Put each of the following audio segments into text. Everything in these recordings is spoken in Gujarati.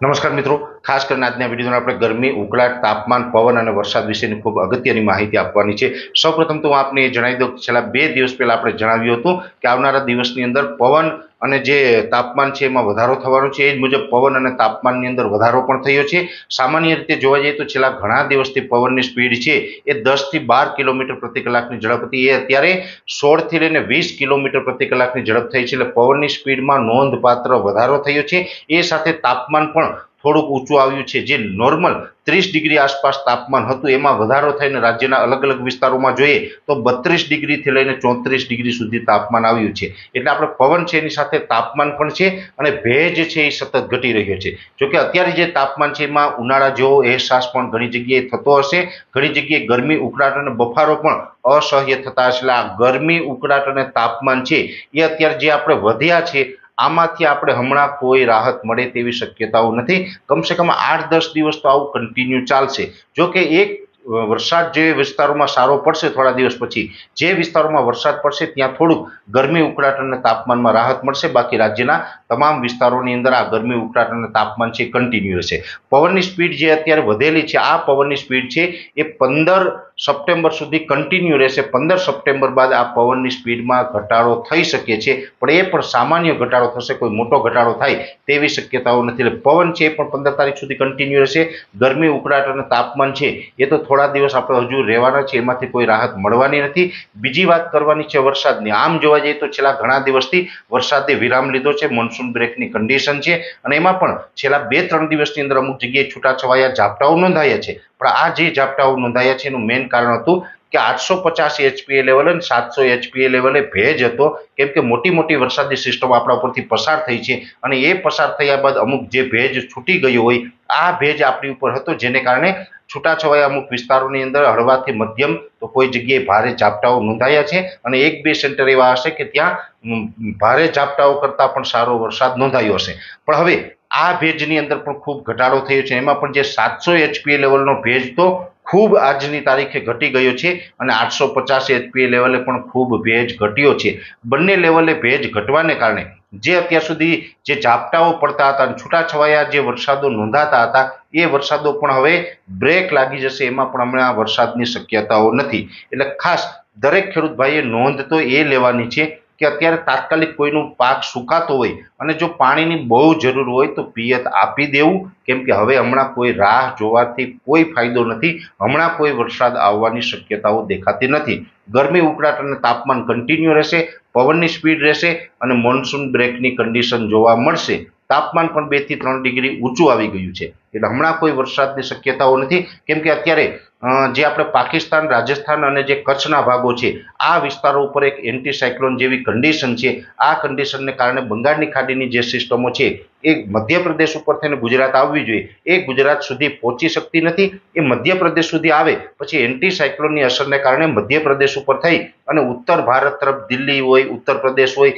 નમસ્કાર મિત્રો ખાસ કરીને આજના વિડીયોમાં આપણે ગરમી ઉકળાટ તાપમાન પવન અને વરસાદ વિશેની ખૂબ અગત્યની માહિતી આપવાની છે સૌપ્રથમ તો હું આપને એ જણાવી દઉં છેલ્લા બે દિવસ પહેલાં આપણે જણાવ્યું હતું કે આવનારા દિવસની અંદર પવન અને જે તાપમાન છે એમાં વધારો થવાનો છે એ જ મુજબ પવન અને તાપમાનની અંદર વધારો પણ થયો છે સામાન્ય રીતે જોવા જઈએ તો છેલ્લા ઘણા દિવસથી પવનની સ્પીડ છે એ દસથી બાર કિલોમીટર પ્રતિ કલાકની ઝડપ હતી એ અત્યારે સોળથી લઈને વીસ કિલોમીટર પ્રતિ કલાકની ઝડપ થઈ છે એટલે પવનની સ્પીડમાં નોંધપાત્ર વધારો થયો છે એ સાથે તાપમાન પણ થોડુંક ઊંચું આવ્યું છે જે નોર્મલ ત્રીસ ડિગ્રી આસપાસ તાપમાન હતું એમાં વધારો થઈને રાજ્યના અલગ અલગ વિસ્તારોમાં જોઈએ તો બત્રીસ ડિગ્રીથી લઈને ચોત્રીસ ડિગ્રી સુધી તાપમાન આવ્યું છે એટલે આપણે પવન છે એની સાથે તાપમાન પણ છે અને ભેજ છે એ સતત ઘટી રહ્યો છે જોકે અત્યારે જે તાપમાન છે એમાં ઉનાળા જેવો અહેસાસ પણ ઘણી જગ્યાએ થતો હશે ઘણી જગ્યાએ ગરમી ઉકળાટ અને બફારો પણ અસહ્ય થતા હશે એટલે આ ગરમી ઉકળાટ અને તાપમાન છે એ અત્યારે જે આપણે વધ્યા છે આમાંથી આપણે હમણાં કોઈ રાહત મળે તેવી શક્યતાઓ નથી કમસે કમ આઠ દસ દિવસ તો આવું કન્ટિન્યુ ચાલશે જો કે એક વરસાદ જે વિસ્તારોમાં સારો પડશે થોડા દિવસ પછી જે વિસ્તારોમાં વરસાદ પડશે ત્યાં થોડુંક ગરમી ઉકળાટ અને તાપમાનમાં રાહત મળશે બાકી રાજ્યના તમામ વિસ્તારોની અંદર આ ગરમી ઉકળાટ અને તાપમાન છે કન્ટિન્યુ રહેશે પવનની સ્પીડ જે અત્યારે વધેલી છે આ પવનની સ્પીડ છે એ પંદર સપ્ટેમ્બર સુધી કન્ટિન્યુ રહેશે પંદર સપ્ટેમ્બર બાદ આ પવનની સ્પીડમાં ઘટાડો થઈ શકે છે પણ એ પણ સામાન્ય ઘટાડો થશે કોઈ મોટો ઘટાડો થાય તેવી શક્યતાઓ નથી એટલે પવન છે એ પણ પંદર તારીખ સુધી કન્ટિન્યુ રહેશે ગરમી ઉકળાટ અને તાપમાન છે એ તો થોડા થોડા દિવસ આપણે હજુ રહેવાના છે એમાંથી કોઈ રાહત મળવાની નથી બીજી વાત કરવાની છે વરસાદની આમ જોવા જઈએ તો છેલ્લા ઘણા દિવસથી વરસાદે વિરામ લીધો છે મોન્સૂન બ્રેકની કન્ડિશન છે અને એમાં પણ છેલ્લા બે ત્રણ દિવસની અંદર અમુક જગ્યાએ છૂટાછવાયા ઝાપટાઓ નોંધાયા છે પણ આ જે ઝાપટાઓ નોંધાયા છે એનું મેઇન કારણ હતું કે આઠસો પચાસ એચપીએ લેવલ અને સાતસો એચપીએ લેવલે ભેજ હતો કેમ કે મોટી મોટી વરસાદની સિસ્ટમ આપણા ઉપરથી પસાર થઈ છે અને એ પસાર થયા બાદ અમુક જે ભેજ છૂટી ગયો હોય આ ભેજ આપણી ઉપર હતો જેને કારણે છૂટાછવાયા અમુક વિસ્તારોની અંદર હળવાથી મધ્યમ તો કોઈ જગ્યાએ ભારે ઝાપટાઓ નોંધાયા છે અને એક બે સેન્ટર એવા હશે કે ત્યાં ભારે ઝાપટાઓ કરતાં પણ સારો વરસાદ નોંધાયો હશે પણ હવે આ ભેજની અંદર પણ ખૂબ ઘટાડો થયો છે એમાં પણ જે સાતસો એચપીએ લેવલનો ભેજ તો ખૂબ આજની તારીખે ઘટી ગયો છે અને આઠસો પચાસ એચપીએ લેવલે પણ ખૂબ ભેજ ઘટ્યો છે બંને લેવલે ભેજ ઘટવાને કારણે જે અત્યાર સુધી જે ઝાપટાઓ પડતા હતા અને છૂટાછવાયા જે વરસાદો નોંધાતા હતા એ વરસાદો પણ હવે બ્રેક લાગી જશે એમાં પણ હમણાં વરસાદની શક્યતાઓ નથી એટલે ખાસ દરેક ખેડૂત ભાઈએ નોંધ તો એ લેવાની છે કે અત્યારે તાત્કાલિક કોઈનો પાક સુકાતો હોય અને જો પાણીની બહુ જરૂર હોય તો પિયત આપી દેવું કેમ કે હવે હમણાં કોઈ રાહ જોવાથી કોઈ ફાયદો નથી હમણાં કોઈ વરસાદ આવવાની શક્યતાઓ દેખાતી નથી ગરમી ઉકળાટ અને તાપમાન કન્ટિન્યુ રહેશે પવનની સ્પીડ રહેશે અને મોન્સૂન બ્રેકની કન્ડિશન જોવા મળશે તાપમાન પણ બેથી ત્રણ ડિગ્રી ઊંચું આવી ગયું છે એટલે હમણાં કોઈ વરસાદની શક્યતાઓ નથી કેમ કે અત્યારે જે આપણે પાકિસ્તાન રાજસ્થાન અને જે કચ્છના ભાગો છે આ વિસ્તારો ઉપર એક એન્ટીસાયક્લોન જેવી કન્ડિશન છે આ કન્ડિશનને કારણે બંગાળની ખાડીની જે સિસ્ટમો છે એ મધ્યપ્રદેશ ઉપર થઈને ગુજરાત આવવી જોઈએ એ ગુજરાત સુધી પહોંચી શકતી નથી એ મધ્યપ્રદેશ સુધી આવે પછી એન્ટીસાયક્લોનની અસરને કારણે મધ્યપ્રદેશ ઉપર થઈ અને ઉત્તર ભારત તરફ દિલ્હી હોય ઉત્તર પ્રદેશ હોય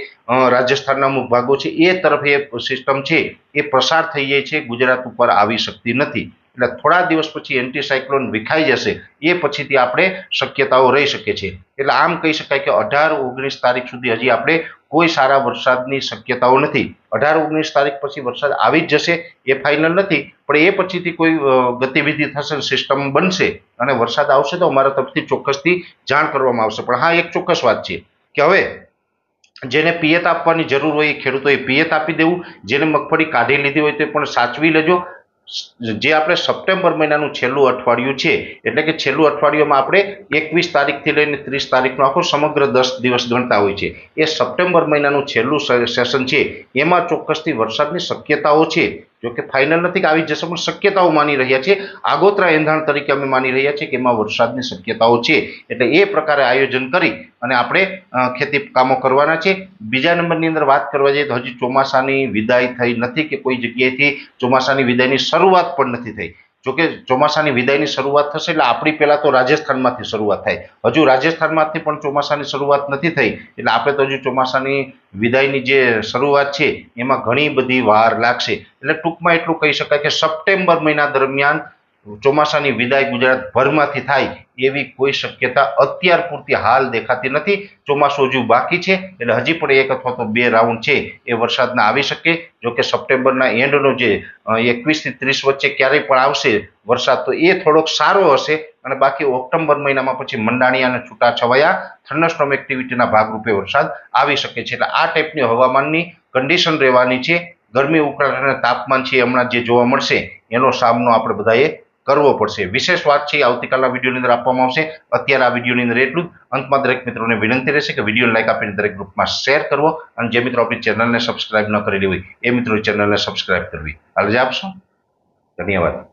રાજસ્થાનના અમુક ભાગો છે એ તરફ એ સિસ્ટમ છે એ પ્રસાર થઈ જાય છે ગુજરાત ઉપર આવી શકતી નથી એટલે થોડા દિવસ પછી એન્ટીસાયક્લોન વિખાઈ જશે એ પછીથી આપણે શક્યતાઓ રહી શકે છે એટલે આમ કહી શકાય કે અઢાર ઓગણીસ તારીખ સુધી હજી આપણે કોઈ સારા વરસાદની શક્યતાઓ નથી અઢાર ઓગણીસ તારીખ પછી વરસાદ આવી જ જશે એ ફાઇનલ નથી પણ એ પછીથી કોઈ ગતિવિધિ થશે સિસ્ટમ બનશે અને વરસાદ આવશે તો અમારા તરફથી ચોક્કસથી જાણ કરવામાં આવશે પણ હા એક ચોક્કસ વાત છે કે હવે જેને પિયત આપવાની જરૂર હોય એ ખેડૂતોએ પિયત આપી દેવું જેને મગફળી કાઢી લીધી હોય તે પણ સાચવી લેજો જે આપણે સપ્ટેમ્બર મહિનાનું છેલ્લું અઠવાડિયું છે એટલે કે છેલ્લું અઠવાડિયામાં આપણે એકવીસ તારીખથી લઈને ત્રીસ તારીખનો આખો સમગ્ર દસ દિવસ ગણતા હોય છે એ સપ્ટેમ્બર મહિનાનું છેલ્લું સેશન છે એમાં ચોક્કસથી વરસાદની શક્યતાઓ છે જો કે ફાઇનલ નથી કે આવી જશે પણ શક્યતાઓ માની રહ્યા છીએ આગોતરા એંધાણ તરીકે અમે માની રહ્યા છીએ કે એમાં વરસાદની શક્યતાઓ છે એટલે એ પ્રકારે આયોજન કરી અને આપણે ખેતી કામો કરવાના છે બીજા નંબરની અંદર વાત કરવા જઈએ તો હજી ચોમાસાની વિદાય થઈ નથી કે કોઈ જગ્યાએથી ચોમાસાની વિદાયની શરૂઆત પણ નથી થઈ જોકે ચોમાસાની વિદાયની શરૂઆત થશે એટલે આપણી પહેલાં તો રાજસ્થાનમાંથી શરૂઆત થાય હજુ રાજસ્થાનમાંથી પણ ચોમાસાની શરૂઆત નથી થઈ એટલે આપણે તો હજુ ચોમાસાની વિદાયની જે શરૂઆત છે એમાં ઘણી બધી વાર લાગશે એટલે ટૂંકમાં એટલું કહી શકાય કે સપ્ટેમ્બર મહિના દરમિયાન ચોમાસાની વિદાય ગુજરાતભરમાંથી થાય એવી કોઈ શક્યતા અત્યાર પૂરતી હાલ દેખાતી નથી ચોમાસું હજુ બાકી છે એટલે હજી પણ એક અથવા તો બે રાઉન્ડ છે એ વરસાદના આવી શકે જો કે સપ્ટેમ્બરના એન્ડનો જે એકવીસથી ત્રીસ વચ્ચે ક્યારેય પણ આવશે વરસાદ તો એ થોડોક સારો હશે અને બાકી ઓક્ટોબર મહિનામાં પછી મંડાણી અને છૂટાછવાયા થર્નસ્ટોમ એક્ટિવિટીના ભાગરૂપે વરસાદ આવી શકે છે એટલે આ ટાઈપની હવામાનની કન્ડિશન રહેવાની છે ગરમી ઉકળાટ અને તાપમાન છે હમણાં જે જોવા મળશે એનો સામનો આપણે બધાએ કરવો પડશે વિશેષ વાત છે આવતીકાલના વિડીયોની અંદર આપવામાં આવશે અત્યારે આ વિડીયોની અંદર એટલું જ અંતમાં દરેક મિત્રોને વિનંતી રહેશે કે વિડીયો લાઇક આપીને દરેક ગ્રુપમાં શેર કરવો અને જે મિત્રો આપણી ચેનલને સબસ્ક્રાઇબ ન કરેલી હોય એ મિત્રો ચેનલને સબસ્ક્રાઇબ કરવી અરજ આપશો ધન્યવાદ